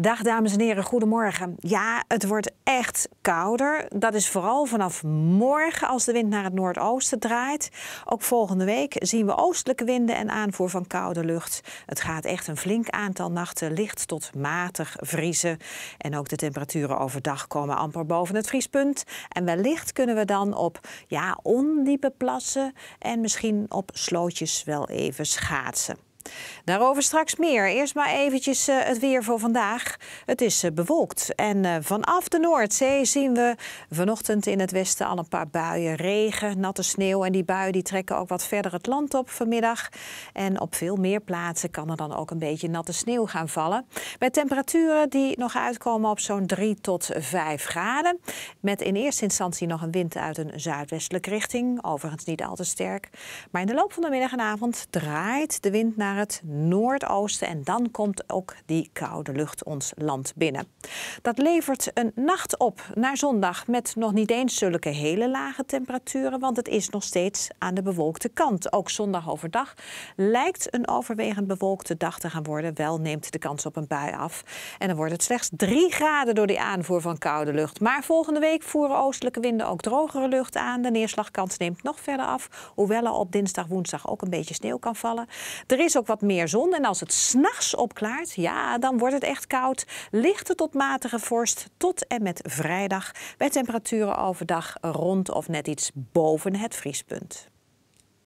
Dag dames en heren, goedemorgen. Ja, het wordt echt kouder. Dat is vooral vanaf morgen als de wind naar het noordoosten draait. Ook volgende week zien we oostelijke winden en aanvoer van koude lucht. Het gaat echt een flink aantal nachten licht tot matig vriezen. En ook de temperaturen overdag komen amper boven het vriespunt. En wellicht kunnen we dan op ja, ondiepe plassen en misschien op slootjes wel even schaatsen. Daarover straks meer. Eerst maar eventjes eh, het weer voor vandaag. Het is eh, bewolkt en eh, vanaf de Noordzee zien we vanochtend in het westen al een paar buien. Regen, natte sneeuw en die buien die trekken ook wat verder het land op vanmiddag. En op veel meer plaatsen kan er dan ook een beetje natte sneeuw gaan vallen. Met temperaturen die nog uitkomen op zo'n 3 tot 5 graden. Met in eerste instantie nog een wind uit een zuidwestelijke richting. Overigens niet al te sterk. Maar in de loop van de middag en avond draait de wind naar het het noordoosten en dan komt ook die koude lucht ons land binnen. Dat levert een nacht op naar zondag met nog niet eens zulke hele lage temperaturen, want het is nog steeds aan de bewolkte kant. Ook zondag overdag lijkt een overwegend bewolkte dag te gaan worden. Wel neemt de kans op een bui af en dan wordt het slechts 3 graden door die aanvoer van koude lucht. Maar volgende week voeren oostelijke winden ook drogere lucht aan. De neerslagkans neemt nog verder af, hoewel er op dinsdag, woensdag ook een beetje sneeuw kan vallen. Er is ook wat meer zon. En als het s'nachts opklaart, ja, dan wordt het echt koud. Lichte tot matige vorst tot en met vrijdag. Bij temperaturen overdag rond of net iets boven het vriespunt.